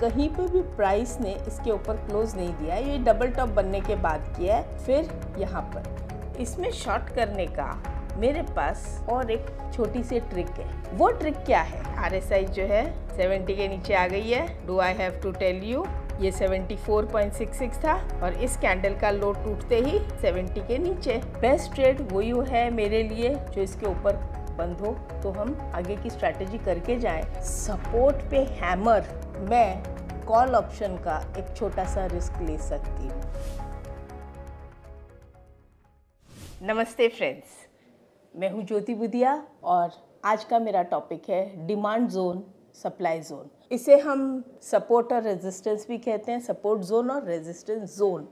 कहीं पे भी प्राइस ने इसके ऊपर क्लोज नहीं दिया ये डबल टॉप बनने के बाद किया है फिर यहाँ पर इसमें शॉर्ट करने का मेरे पास और एक छोटी सी ट्रिक है वो ट्रिक क्या है आर एस आई जो है 70 के नीचे आ गई है do I have to tell you ये 74.66 था और इस कैंडल का लो टूटते ही 70 के नीचे बेस्ट ट्रेड वही है मेरे लिए जो इसके ऊपर बंद हो तो हम आगे की स्ट्रेटेजी करके जाएं सपोर्ट पे हैमर मैं कॉल ऑप्शन का एक छोटा सा रिस्क ले सकती हूँ नमस्ते फ्रेंड्स मैं हूँ ज्योति बुदिया और आज का मेरा टॉपिक है डिमांड जोन सप्लाई जोन इसे हम सपोर्ट और रेजिस्टेंस भी कहते हैं सपोर्ट जोन और रेजिस्टेंस जोन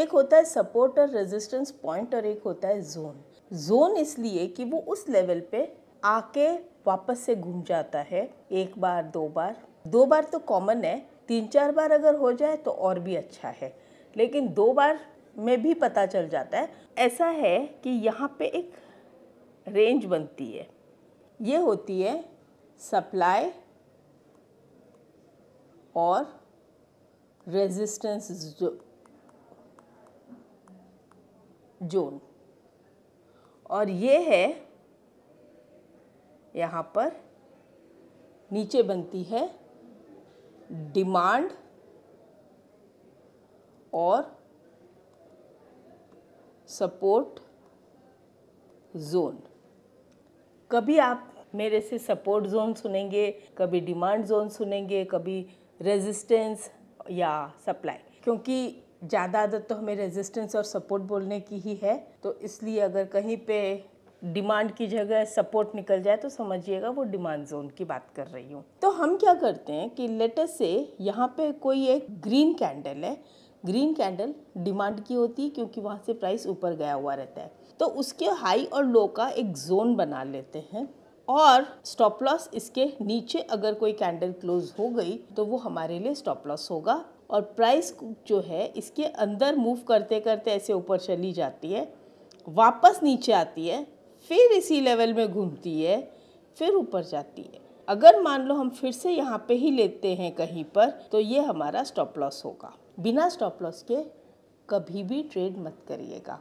एक होता है सपोर्ट और रेजिस्टेंस पॉइंट और एक होता है जोन जोन इसलिए कि वो उस लेवल पे आके वापस से घूम जाता है एक बार दो बार दो बार तो कॉमन है तीन चार बार अगर हो जाए तो और भी अच्छा है लेकिन दो बार में भी पता चल जाता है ऐसा है कि यहाँ पे एक रेंज बनती है ये होती है सप्लाई और रेजिस्टेंस जो, जोन और ये है यहाँ पर नीचे बनती है डिमांड और सपोर्ट जोन कभी आप मेरे से सपोर्ट जोन सुनेंगे कभी डिमांड जोन सुनेंगे कभी रेजिस्टेंस या सप्लाई क्योंकि ज़्यादा आदत तो हमें रेजिस्टेंस और सपोर्ट बोलने की ही है तो इसलिए अगर कहीं पे डिमांड की जगह सपोर्ट निकल जाए तो समझिएगा वो डिमांड जोन की बात कर रही हूँ तो हम क्या करते हैं कि लेटर से यहाँ पे कोई एक ग्रीन कैंडल है ग्रीन कैंडल डिमांड की होती है क्योंकि वहाँ से प्राइस ऊपर गया हुआ रहता है तो उसके हाई और लो का एक जोन बना लेते हैं और स्टॉप लॉस इसके नीचे अगर कोई कैंडल क्लोज हो गई तो वो हमारे लिए स्टॉप लॉस होगा और प्राइस जो है इसके अंदर मूव करते करते ऐसे ऊपर चली जाती है वापस नीचे आती है फिर इसी लेवल में घूमती है फिर ऊपर जाती है अगर मान लो हम फिर से यहाँ पे ही लेते हैं कहीं पर तो ये हमारा स्टॉप लॉस होगा बिना स्टॉप लॉस के कभी भी ट्रेड मत करिएगा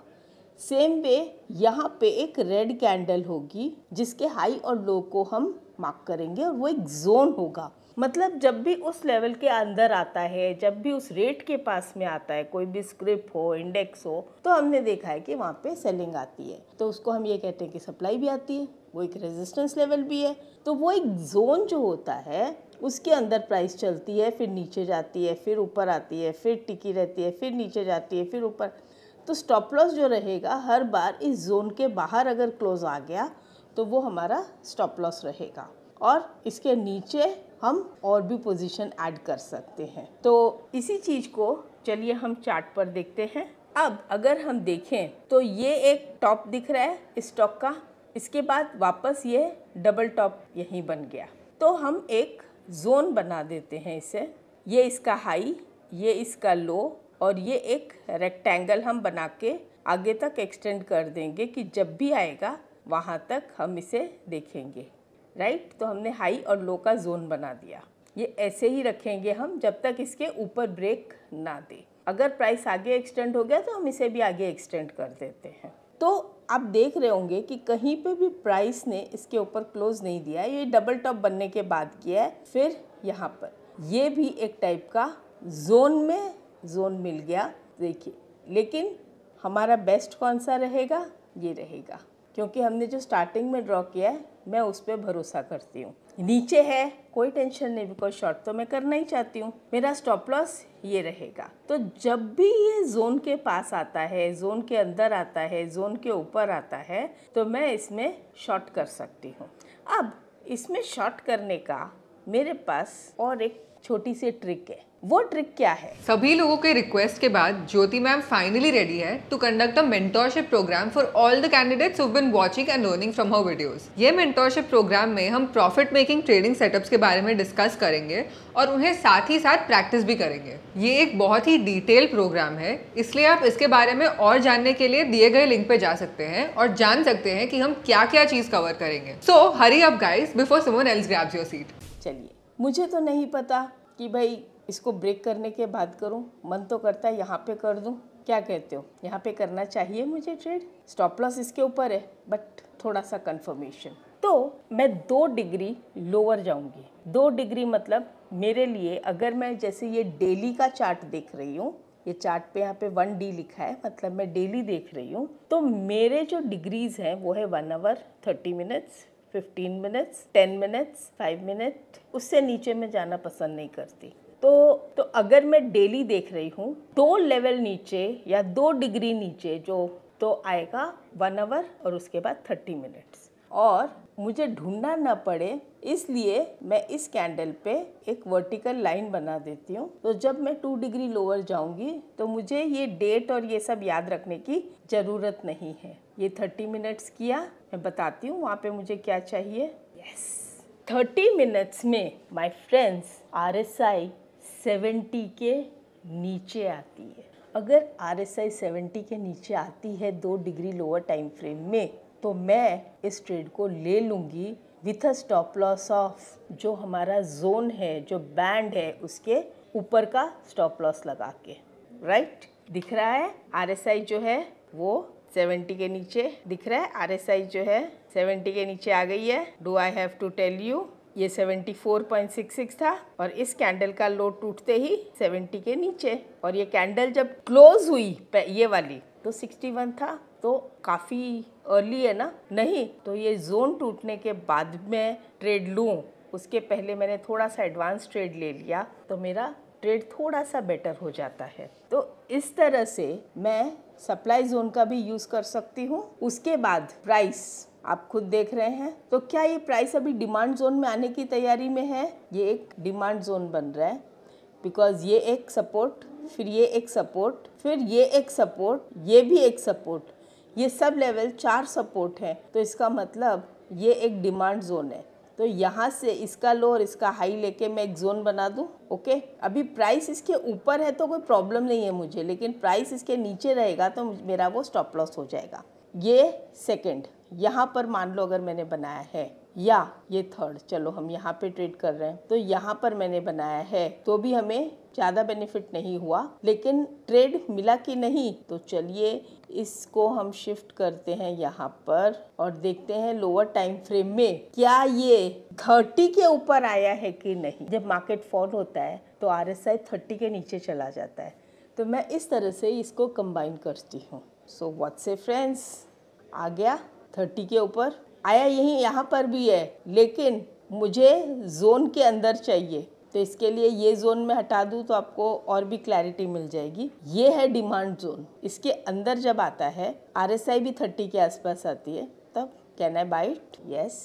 सेम वे यहाँ पे एक रेड कैंडल होगी जिसके हाई और लो को हम मार्क करेंगे और वो एक जोन होगा मतलब जब भी उस लेवल के अंदर आता है जब भी उस रेट के पास में आता है कोई भी स्क्रिप्ट हो इंडेक्स हो तो हमने देखा है कि वहाँ पे सेलिंग आती है तो उसको हम ये कहते हैं कि सप्लाई भी आती है वो एक रेजिस्टेंस लेवल भी है तो वो एक जोन जो होता है उसके अंदर प्राइस चलती है फिर नीचे जाती है फिर ऊपर आती है फिर टिकी रहती है फिर नीचे जाती है फिर ऊपर तो स्टॉप लॉस जो रहेगा हर बार इस जोन के बाहर अगर क्लोज आ गया तो वो हमारा स्टॉप लॉस रहेगा और इसके नीचे हम और भी पोजीशन ऐड कर सकते हैं तो इसी चीज़ को चलिए हम चार्ट पर देखते हैं अब अगर हम देखें तो ये एक टॉप दिख रहा है स्टॉक का इसके बाद वापस ये डबल टॉप यहीं बन गया तो हम एक जोन बना देते हैं इसे ये इसका हाई ये इसका लो और ये एक रेक्टेंगल हम बना के आगे तक एक्सटेंड कर देंगे कि जब भी आएगा वहाँ तक हम इसे देखेंगे राइट तो हमने हाई और लो का जोन बना दिया ये ऐसे ही रखेंगे हम जब तक इसके ऊपर ब्रेक ना दे अगर प्राइस आगे एक्सटेंड हो गया तो हम इसे भी आगे एक्सटेंड कर देते हैं तो आप देख रहे होंगे कि कहीं पे भी प्राइस ने इसके ऊपर क्लोज नहीं दिया ये डबल टॉप बनने के बाद किया है फिर यहाँ पर ये भी एक टाइप का जोन में जोन मिल गया देखिए लेकिन हमारा बेस्ट कौन सा रहेगा ये रहेगा क्योंकि हमने जो स्टार्टिंग में ड्रॉ किया है मैं उस पर भरोसा करती हूँ नीचे है कोई टेंशन नहीं बिकॉज शॉर्ट तो मैं करना ही चाहती हूँ मेरा स्टॉप लॉस ये रहेगा तो जब भी ये जोन के पास आता है जोन के अंदर आता है जोन के ऊपर आता है तो मैं इसमें शॉर्ट कर सकती हूँ अब इसमें शॉर्ट करने का मेरे पास और एक छोटी सी ट्रिक है वो ट्रिक क्या है सभी लोगों के रिक्वेस्ट के बाद ज्योति मैम फाइनली रेडी है to conduct a mentorship programme for all the candidates who been watching and learning from her videos ये मेंटोरशिप प्रोग्राम में हम प्रॉफिट मेकिंग ट्रेडिंग सेटअप्स के बारे में डिस्कस करेंगे और उन्हें साथ ही साथ प्रैक्टिस भी करेंगे ये एक बहुत ही डिटेल प्रोग्राम है इसलिए आप इसके बारे में और जानने के लिए दिए गए लिंक पे जा सकते हैं और जान सकते हैं कि हम क्या क्या चीज़ कवर करेंगे so hurry up guys before someone else grabs your seat चलिए मुझे तो नहीं पता कि भाई इसको ब्रेक करने के बाद करूं मन तो करता है यहाँ पे कर दूं क्या कहते हो यहाँ पे करना चाहिए मुझे ट्रेड स्टॉप लॉस इसके ऊपर है बट थोड़ा सा कंफर्मेशन तो मैं दो डिग्री लोअर जाऊंगी दो डिग्री मतलब मेरे लिए अगर मैं जैसे ये डेली का चार्ट देख रही हूँ ये चार्ट पे यहाँ पे वन डी लिखा है मतलब मैं डेली देख रही हूँ तो मेरे जो डिग्रीज हैं वो है one hour thirty minutes fifteen minutes ten minutes five minute उससे नीचे मैं जाना पसंद नहीं करती तो तो अगर मैं डेली देख रही हूँ दो लेवल नीचे या दो डिग्री नीचे जो तो आएगा वन आवर और उसके बाद थर्टी मिनट्स और मुझे ढूंढना ना पड़े इसलिए मैं इस कैंडल पे एक वर्टिकल लाइन बना देती हूँ तो जब मैं टू डिग्री लोअर जाऊँगी तो मुझे ये डेट और ये सब याद रखने की ज़रूरत नहीं है ये थर्टी मिनट्स किया मैं बताती हूँ वहाँ पे मुझे क्या चाहिए यस थर्टी मिनट्स में my friends R S I seventy के नीचे आती है अगर आर एस आई सेवेंटी के नीचे आती है दो डिग्री लोअर टाइम फ्रेम में तो मैं इस ट्रेड को ले लूँगी with a stop loss of जो हमारा जोन है जो बैंड है उसके ऊपर का स्टॉप लॉस लगा के राइट right? दिख रहा है आर जो है वो सेवेंटी के नीचे दिख रहा है आर एस आई जो है सेवेंटी के नीचे आ गई है do I have to tell you ये 74.66 था और इस कैंडल का लो टूटते ही 70 के नीचे और ये कैंडल जब क्लोज हुई ये वाली तो 61 था तो काफ़ी अर्ली है ना नहीं तो ये जोन टूटने के बाद में ट्रेड लूँ उसके पहले मैंने थोड़ा सा एडवांस ट्रेड ले लिया तो मेरा रेट थोड़ा सा बेटर हो जाता है तो इस तरह से मैं सप्लाई जोन का भी यूज़ कर सकती हूँ उसके बाद प्राइस आप खुद देख रहे हैं तो क्या ये प्राइस अभी डिमांड जोन में आने की तैयारी में है ये एक डिमांड जोन बन रहा है बिकॉज ये एक सपोर्ट फिर ये एक सपोर्ट फिर ये एक सपोर्ट ये भी एक सपोर्ट ये सब लेवल चार सपोर्ट हैं तो इसका मतलब ये एक डिमांड जोन है तो यहाँ से इसका लो और इसका हाई लेके मैं एक जोन बना दूँ ओके अभी प्राइस इसके ऊपर है तो कोई प्रॉब्लम नहीं है मुझे लेकिन प्राइस इसके नीचे रहेगा तो मेरा वो स्टॉप लॉस हो जाएगा ये सेकेंड यहाँ पर मान लो अगर मैंने बनाया है या ये थर्ड चलो हम यहाँ पे ट्रेड कर रहे हैं तो यहाँ पर मैंने बनाया है तो भी हमें ज़्यादा बेनिफिट नहीं हुआ लेकिन ट्रेड मिला कि नहीं तो चलिए इसको हम शिफ्ट करते हैं यहाँ पर और देखते हैं लोअर टाइम फ्रेम में क्या ये थर्टी के ऊपर आया है कि नहीं जब मार्केट फॉल होता है तो आर एस आई थर्टी के नीचे चला जाता है तो मैं इस तरह से इसको कंबाइन करती हूँ सो व्हाट्स ए फ्रेंड्स आ गया थर्टी के ऊपर आया यहीं यहाँ पर भी है लेकिन मुझे जोन के अंदर चाहिए तो इसके लिए ये जोन में हटा दूँ तो आपको और भी क्लैरिटी मिल जाएगी ये है डिमांड जोन इसके अंदर जब आता है आर भी थर्टी के आसपास आती है तब कैन आई बाइट यस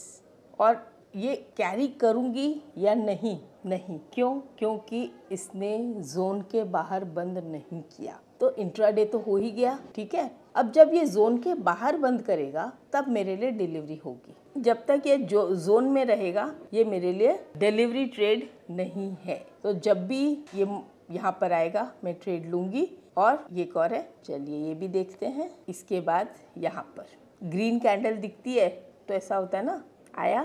और ये कैरी करूँगी या नहीं नहीं क्यों क्योंकि इसने जोन के बाहर बंद नहीं किया तो इंट्राडे तो हो ही गया ठीक है अब जब ये जोन के बाहर बंद करेगा तब मेरे लिए डिलीवरी होगी जब तक ये जो जोन में रहेगा ये मेरे लिए डिलीवरी ट्रेड नहीं है तो जब भी ये यहाँ पर आएगा मैं ट्रेड लूंगी और ये कौर है चलिए ये भी देखते हैं इसके बाद यहाँ पर ग्रीन कैंडल दिखती है तो ऐसा होता है ना आया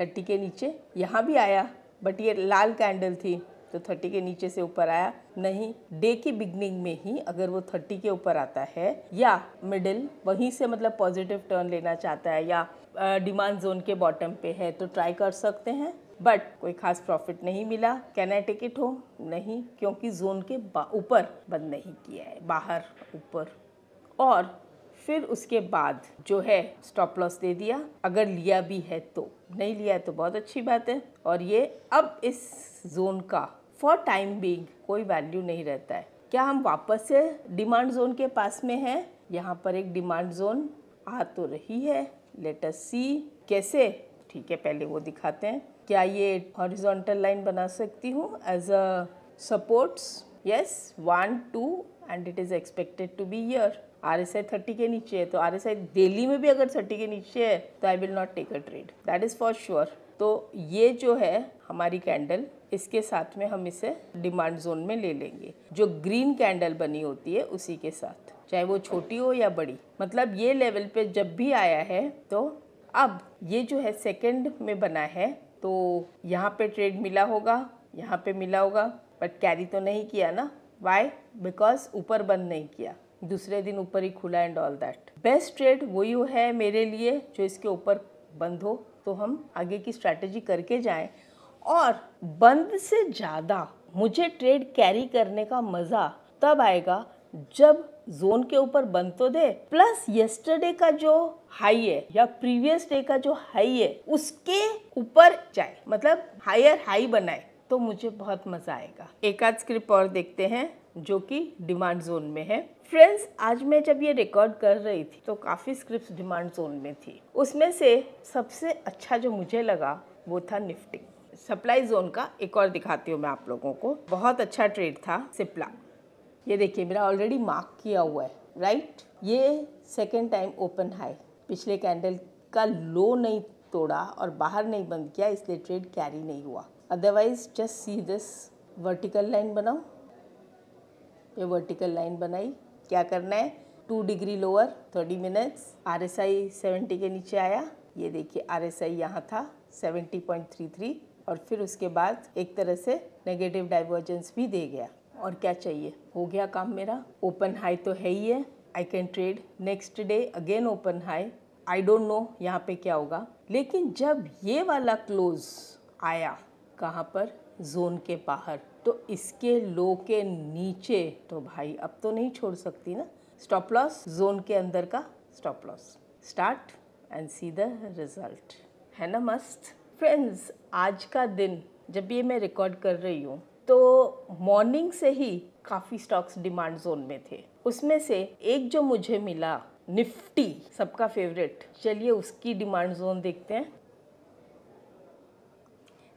थर्टी के नीचे यहाँ भी आया बट ये लाल कैंडल थी तो थर्टी के नीचे से ऊपर आया नहीं डे की बिगनिंग में ही अगर वो थर्टी के ऊपर आता है या मिडिल वहीं से मतलब पॉजिटिव टर्न लेना चाहता है या डिमांड जोन के बॉटम पे है तो ट्राई कर सकते हैं बट कोई खास प्रॉफिट नहीं मिला कैन आई टेक इट हो नहीं क्योंकि जोन के ऊपर बंद नहीं किया है बाहर ऊपर और फिर उसके बाद जो है स्टॉप लॉस दे दिया अगर लिया भी है तो नहीं लिया है तो बहुत अच्छी बात है और ये अब इस जोन का फॉर टाइम बींग कोई वैल्यू नहीं रहता है क्या हम वापस से डिमांड जोन के पास में हैं यहाँ पर एक डिमांड जोन आ तो रही है लेटर सी कैसे ठीक है पहले वो दिखाते हैं क्या ये हॉरिजॉन्टल लाइन बना सकती हूँ as a supports yes one two and it is expected to be here R S I thirty के नीचे है तो आर एस आई दिल्ली में भी अगर थर्टी के नीचे है तो I will not take a trade that is for sure तो ये जो है हमारी कैंडल इसके साथ में हम इसे डिमांड जोन में ले लेंगे जो ग्रीन कैंडल बनी होती है उसी के साथ चाहे वो छोटी हो या बड़ी मतलब ये लेवल पे जब भी आया है तो अब ये जो है सेकंड में बना है तो यहाँ पे ट्रेड मिला होगा यहाँ पे मिला होगा बट कैरी तो नहीं किया ना वाई बिकॉज ऊपर बंद नहीं किया दूसरे दिन ऊपर ही खुला and all that best trade वही है मेरे लिए जो इसके ऊपर बंद हो तो हम आगे की स्ट्रैटेजी करके जाएं और बंद से ज़्यादा मुझे ट्रेड कैरी करने का मज़ा तब आएगा जब जोन के ऊपर बंद तो दे प्लस येस्टरडे का जो हाई है या प्रीवियस डे का जो हाई है उसके ऊपर जाए मतलब हायर हाई बनाए तो मुझे बहुत मज़ा आएगा एक आध स्क्रिप्ट और देखते हैं जो कि डिमांड जोन में है फ्रेंड्स आज मैं जब ये रिकॉर्ड कर रही थी तो काफ़ी स्क्रिप्ट डिमांड जोन में थी उसमें से सबसे अच्छा जो मुझे लगा वो था निफ्टी सप्लाई जोन का एक और दिखाती हूँ मैं आप लोगों को बहुत अच्छा ट्रेड था सिप्ला ये देखिए मेरा ऑलरेडी मार्क किया हुआ है राइट ये सेकेंड टाइम ओपन हाई पिछले कैंडल का लो नहीं तोड़ा और बाहर नहीं बंद किया इसलिए ट्रेड कैरी नहीं हुआ otherwise just see this vertical line बनाओ ये वर्टिकल लाइन बनाई क्या करना है two degree lower thirty minutes R S I seventy के नीचे आया ये देखिए आर एस आई यहाँ था सेवेंटी पॉइंट थ्री थ्री और फिर उसके बाद एक तरह से नेगेटिव डाइवर्जेंस भी दे गया और क्या चाहिए हो गया काम मेरा ओपन हाई तो है ही है I can trade next day again open high I don't know यहाँ पे क्या होगा लेकिन जब ये वाला क्लोज आया कहाँ पर जोन के बाहर तो इसके लो के नीचे तो भाई अब तो नहीं छोड़ सकती ना स्टॉप लॉस जोन के अंदर का stop loss start and see the result है ना मस्त फ्रेंड्स आज का दिन जब ये मैं रिकॉर्ड कर रही हूँ तो मॉर्निंग से ही काफ़ी स्टॉक्स डिमांड जोन में थे उसमें से एक जो मुझे मिला निफ्टी सबका फेवरेट चलिए उसकी डिमांड जोन देखते हैं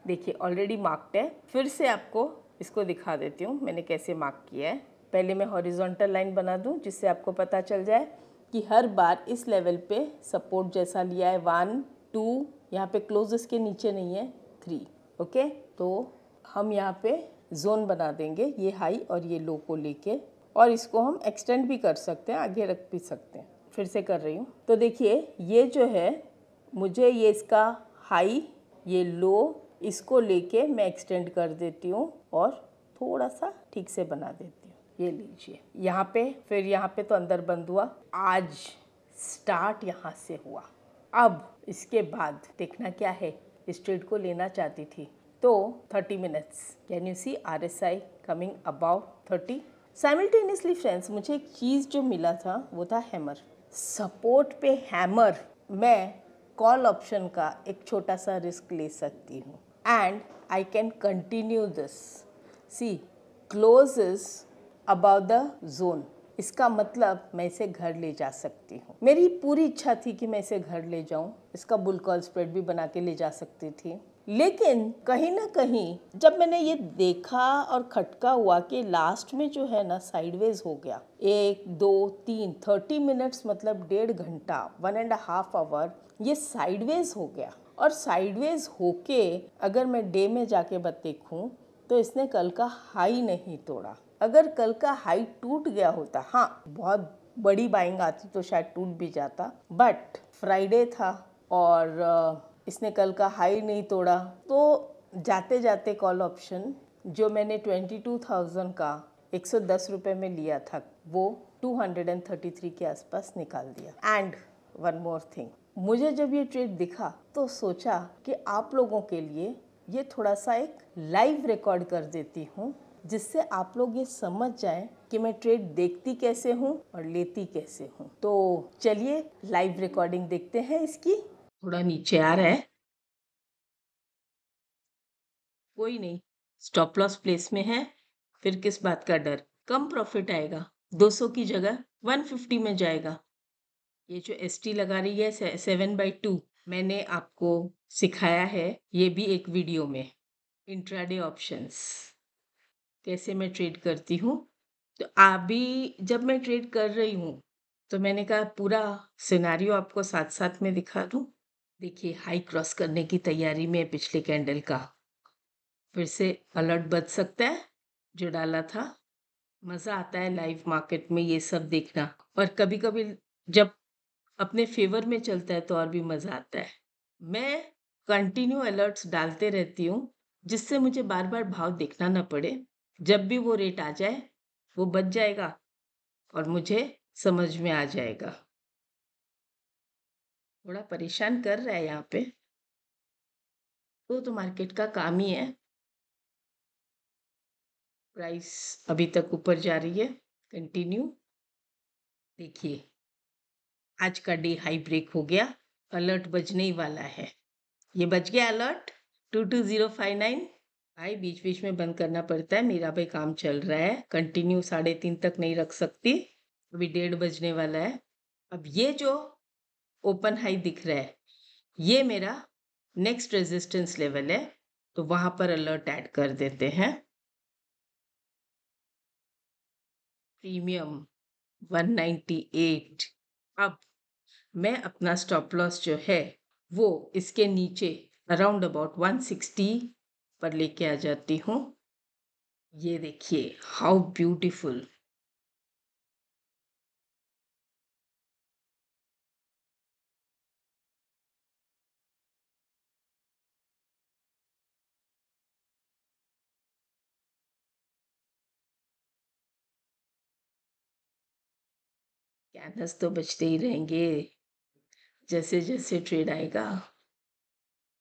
देखिए ऑलरेडी मार्क्ड है फिर से आपको इसको दिखा देती हूँ मैंने कैसे मार्क किया है पहले मैं हॉरिजॉन्टल लाइन बना दूँ जिससे आपको पता चल जाए कि हर बार इस लेवल पे सपोर्ट जैसा लिया है वन टू यहाँ पे क्लोजेस के नीचे नहीं है थ्री ओके तो हम यहाँ पे जोन बना देंगे ये हाई और ये लो को लेके और इसको हम एक्सटेंड भी कर सकते हैं आगे रख भी सकते हैं फिर से कर रही हूँ तो देखिए ये जो है मुझे ये इसका हाई ये लो इसको लेके मैं एक्सटेंड कर देती हूँ और थोड़ा सा ठीक से बना देती हूँ ये लीजिए यहाँ पे फिर यहाँ पे तो अंदर बंद हुआ आज स्टार्ट यहाँ से हुआ अब इसके बाद देखना क्या है स्ट्रेट को लेना चाहती थी तो 30 minutes can you see R S I coming about thirty simultaneously friends मुझे एक चीज़ जो मिला था वो था हैमर सपोर्ट पे हैमर मैं कॉल ऑप्शन का एक छोटा सा रिस्क ले सकती हूँ and I can continue this. See, close is above the zone. इसका मतलब मैं इसे घर ले जा सकती हूँ मेरी पूरी इच्छा थी कि मैं इसे घर ले जाऊँ इसका बुलकॉल स्प्रेड भी बना के ले जा सकती थी लेकिन कहीं ना कहीं जब मैंने ये देखा और खटका हुआ कि लास्ट में जो है ना साइडवेज हो गया एक दो तीन थर्टी मिनट्स मतलब डेढ़ घंटा वन एंड हाफ आवर ये साइडवेज हो गया और साइडवेज होके अगर मैं डे में जाके बत देखूँ तो इसने कल का हाई नहीं तोड़ा अगर कल का हाई टूट गया होता हाँ बहुत बड़ी बाइंग आती तो शायद टूट भी जाता बट फ्राइडे था और इसने कल का हाई नहीं तोड़ा तो जाते जाते कॉल ऑप्शन जो मैंने ट्वेंटी टू थाउजेंड का एक सौ दस रुपये में लिया था वो two hundred and thirty three के आसपास निकाल दिया एंड वन मोर थिंग मुझे जब ये ट्रेड दिखा तो सोचा कि आप लोगों के लिए ये थोड़ा सा एक लाइव रिकॉर्ड कर देती हूँ जिससे आप लोग ये समझ जाएं कि मैं ट्रेड देखती कैसे हूँ और लेती कैसे हूँ तो चलिए लाइव रिकॉर्डिंग देखते हैं इसकी थोड़ा नीचे आ रहा है कोई नहीं स्टॉप लॉस प्लेस में है फिर किस बात का डर कम प्रॉफिट आएगा 200 की जगह 150 में जाएगा ये जो एस टी लगा रही है से, सेवन बाई टू मैंने आपको सिखाया है ये भी एक वीडियो में इंट्राडे ऑप्शंस कैसे मैं ट्रेड करती हूँ तो अभी जब मैं ट्रेड कर रही हूँ तो मैंने कहा पूरा सिनारियो आपको साथ साथ में दिखा दूँ देखिए हाई क्रॉस करने की तैयारी में पिछले कैंडल का फिर से अलर्ट बच सकता है जो डाला था मज़ा आता है लाइव मार्केट में ये सब देखना और कभी कभी जब अपने फेवर में चलता है तो और भी मज़ा आता है मैं कंटिन्यू अलर्ट्स डालते रहती हूँ जिससे मुझे बार बार भाव देखना ना पड़े जब भी वो रेट आ जाए वो बच जाएगा और मुझे समझ में आ जाएगा थोड़ा परेशान कर रहा है यहाँ पे तो तो मार्केट का काम ही है प्राइस अभी तक ऊपर जा रही है कंटिन्यू देखिए आज का डे हाई ब्रेक हो गया अलर्ट बजने ही वाला है ये बज गया alert two two zero five nine भाई बीच बीच में बंद करना पड़ता है मेरा भाई काम चल रहा है कंटिन्यू साढ़े तीन तक नहीं रख सकती अभी डेढ़ बजने वाला है अब ये जो ओपन हाई दिख रहा है ये मेरा नेक्स्ट रेजिस्टेंस लेवल है तो वहाँ पर अलर्ट ऐड कर देते हैं प्रीमियम 198 अब मैं अपना स्टॉप लॉस जो है वो इसके नीचे अराउंड अबाउट 160 पर लेके आ जाती हूँ ये देखिए हाउ ब्यूटीफुल कैनस तो बचते ही रहेंगे जैसे जैसे ट्रेन आएगा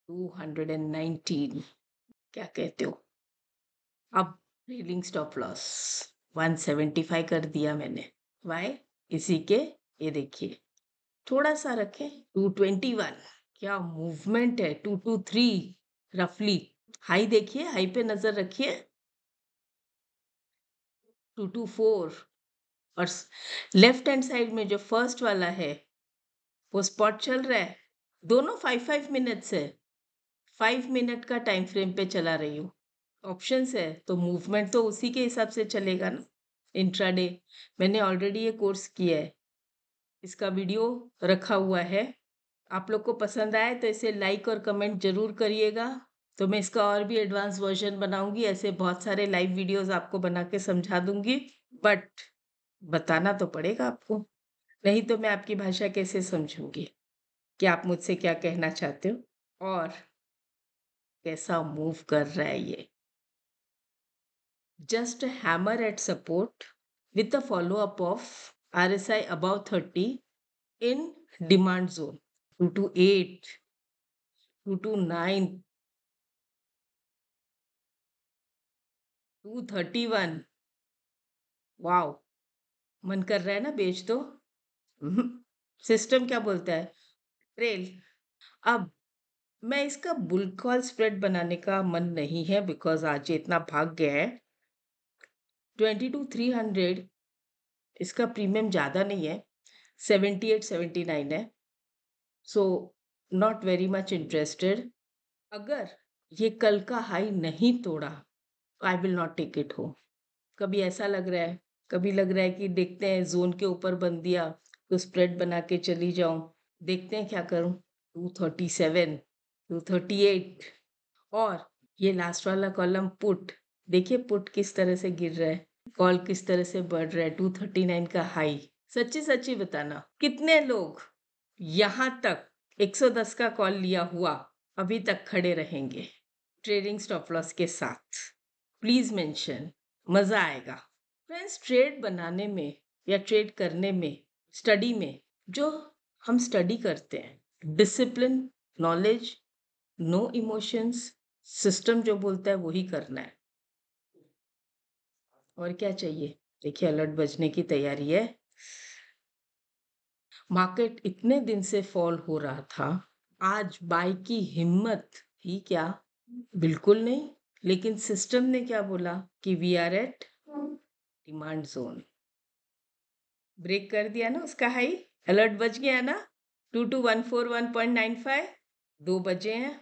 टू हंड्रेड एंड नाइनटीन क्या कहते हो अब trailing stop loss one seventy five कर दिया मैंने वाई इसी के ये देखिए थोड़ा सा रखें टू ट्वेंटी वन क्या मूवमेंट है टू टू थ्री रफली हाई देखिए हाई पे नजर रखिए टू टू फोर और लेफ्ट हैंड साइड में जो फर्स्ट वाला है वो स्पॉट चल रहा है दोनों फाइव फाइव मिनट्स है फाइव मिनट का टाइम फ्रेम पे चला रही हूँ ऑप्शंस है तो मूवमेंट तो उसी के हिसाब से चलेगा ना इंट्राडे मैंने ऑलरेडी ये कोर्स किया है इसका वीडियो रखा हुआ है आप लोग को पसंद आए तो इसे लाइक और कमेंट ज़रूर करिएगा तो मैं इसका और भी एडवांस वर्जन बनाऊंगी ऐसे बहुत सारे लाइव वीडियोस आपको बना के समझा दूंगी बट बताना तो पड़ेगा आपको नहीं तो मैं आपकी भाषा कैसे समझूंगी कि आप मुझसे क्या कहना चाहते हो और कैसा मूव कर रहा है ये just hammer at support with the follow up of R S I about thirty in demand zone two two eight two two nine two thirty one wow मन कर रहा है ना बेच दो हम्म, सिस्टम क्या बोलता है रेल अब मैं इसका बुलकॉल स्प्रेड बनाने का मन नहीं है बिकॉज आज ये इतना भाग गया है ट्वेंटी टू थ्री हंड्रेड इसका प्रीमियम ज़्यादा नहीं है सेवेंटी एट सेवेंटी नाइन है so not very much interested अगर ये कल का हाई नहीं तोड़ा I will not take it हो कभी ऐसा लग रहा है कभी लग रहा है कि देखते हैं जोन के ऊपर बन दिया तो स्प्रेड बना के चली जाऊँ देखते हैं क्या करूँ two thirty seven two thirty eight और ये लास्ट वाला कॉलम पुट देखिए पुट किस तरह से गिर रहा है कॉल किस तरह से बढ़ रहा है टू थर्टी नाइन का हाई सच्ची सच्ची बताना कितने लोग यहाँ तक 110 का कॉल लिया हुआ अभी तक खड़े रहेंगे ट्रेडिंग स्टॉप लॉस के साथ प्लीज़ मेंशन मज़ा आएगा फ्रेंड्स ट्रेड बनाने में या ट्रेड करने में स्टडी में जो हम स्टडी करते हैं discipline knowledge no emotions system जो बोलता है वही करना है और क्या चाहिए देखिए अलर्ट बजने की तैयारी है मार्केट इतने दिन से फॉल हो रहा था आज बाई की हिम्मत ही क्या बिल्कुल नहीं लेकिन सिस्टम ने क्या बोला कि we are at demand zone break कर दिया ना उसका हाई अलर्ट बज गया ना two two one four one point nine five दो बजे हैं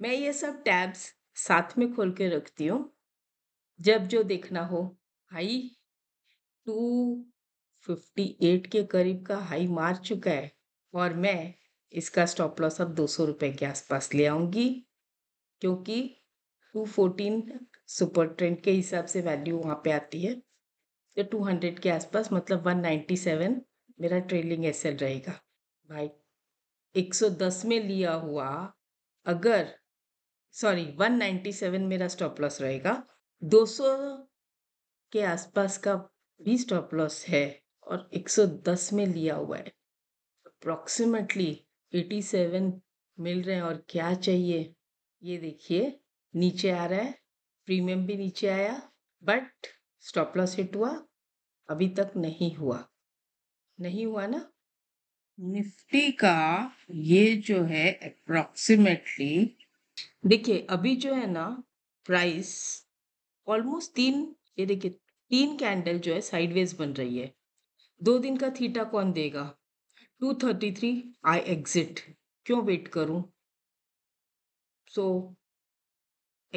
मैं ये सब टैब्स साथ में खोल के रखती हूँ जब जो देखना हो हाई टू फिफ्टी एट के करीब का हाई मार चुका है और मैं इसका स्टॉप लॉस अब दो सौ रुपये के आसपास ले आऊँगी क्योंकि टू फोर्टीन सुपर ट्रेंड के हिसाब से वैल्यू वहाँ पे आती है या टू हंड्रेड के आसपास मतलब वन नाइन्टी सेवन मेरा ट्रेलिंग एस एल रहेगा भाई एक सौ दस में लिया हुआ अगर सॉरी वन नाइन्टी सेवन मेरा स्टॉप लॉस रहेगा दो सौ के आसपास का भी स्टॉप लॉस है और एक सौ दस में लिया हुआ है अप्रॉक्सीमेटली एटी सेवन मिल रहे हैं और क्या चाहिए ये देखिए नीचे आ रहा है प्रीमियम भी नीचे आया बट स्टॉप लॉस हिट हुआ अभी तक नहीं हुआ नहीं हुआ ना निफ्टी का ये जो है अप्रोक्सीमेटली देखिए अभी जो है ना प्राइस ऑलमोस्ट तीन ये देखिए तीन कैंडल जो है साइडवेज बन रही है दो दिन का थीटा कौन देगा two thirty three I exit क्यों वेट करूं सो so,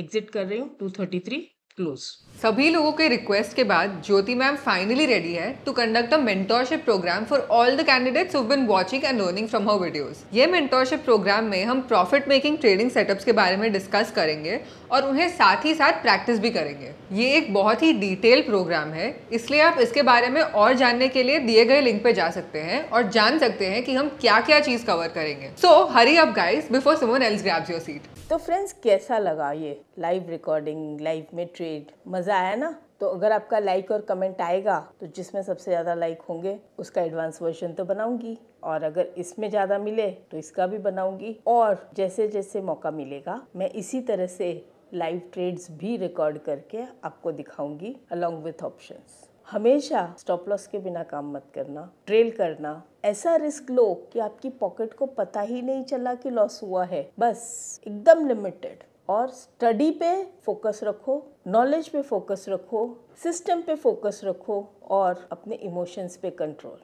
एग्जिट कर रही हूँ टू थर्टी थ्री क्लोज सभी लोगों के रिक्वेस्ट के बाद ज्योति मैम फाइनली रेडी है to conduct a mentorship programme for all the candidates who been watching and learning from her videos ये मेंटोरशिप प्रोग्राम में हम प्रॉफिट मेकिंग ट्रेडिंग सेटअप्स के बारे में डिस्कस करेंगे और उन्हें साथ ही साथ प्रैक्टिस भी करेंगे ये एक बहुत ही डिटेल प्रोग्राम है इसलिए आप इसके बारे में और जानने के लिए दिए गए लिंक पे जा सकते हैं और जान सकते हैं कि हम क्या क्या चीज़ कवर करेंगे so hurry up guys before someone else grabs your seat तो फ्रेंड्स कैसा लगा ये लाइव रिकॉर्डिंग लाइव में ट्रेड मज़ा आया ना तो अगर आपका लाइक और कमेंट आएगा तो जिसमें सबसे ज़्यादा लाइक होंगे उसका एडवांस वर्जन तो बनाऊंगी और अगर इसमें ज़्यादा मिले तो इसका भी बनाऊंगी और जैसे जैसे मौका मिलेगा मैं इसी तरह से लाइव ट्रेड्स भी रिकॉर्ड करके आपको दिखाऊंगी अलॉन्ग विथ ऑप्शंस हमेशा स्टॉप लॉस के बिना काम मत करना ट्रेल करना ऐसा रिस्क लो कि आपकी पॉकेट को पता ही नहीं चला कि लॉस हुआ है बस एकदम लिमिटेड और स्टडी पे फोकस रखो नॉलेज पे फोकस रखो सिस्टम पे फोकस रखो और अपने इमोशंस पे कंट्रोल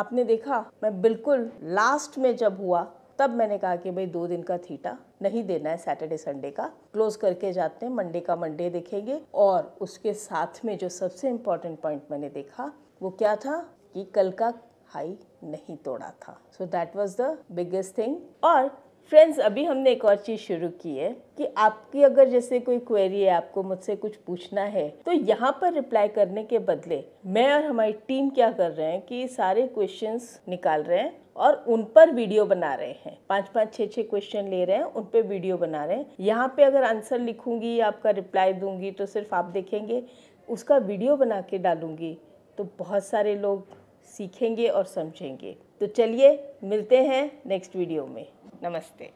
आपने देखा मैं बिल्कुल लास्ट में जब हुआ तब मैंने कहा कि भाई दो दिन का थीटा नहीं देना है सैटरडे संडे का क्लोज करके जाते हैं मंडे का मंडे देखेंगे और उसके साथ में जो सबसे इम्पॉर्टेंट पॉइंट मैंने देखा वो क्या था कि कल का हाई नहीं तोड़ा था so that was the biggest thing और फ्रेंड्स अभी हमने एक और चीज़ शुरू की है कि आपकी अगर जैसे कोई क्वेरी है आपको मुझसे कुछ पूछना है तो यहाँ पर रिप्लाई करने के बदले मैं और हमारी टीम क्या कर रहे हैं कि सारे क्वेश्चंस निकाल रहे हैं और उन पर वीडियो बना रहे हैं पाँच पाँच छः छः क्वेश्चन ले रहे हैं उन पर वीडियो बना रहे हैं यहाँ पे अगर आंसर लिखूंगी या आपका रिप्लाई दूंगी तो सिर्फ आप देखेंगे उसका वीडियो बना के डालूँगी तो बहुत सारे लोग सीखेंगे और समझेंगे तो चलिए मिलते हैं नेक्स्ट वीडियो में नमस्ते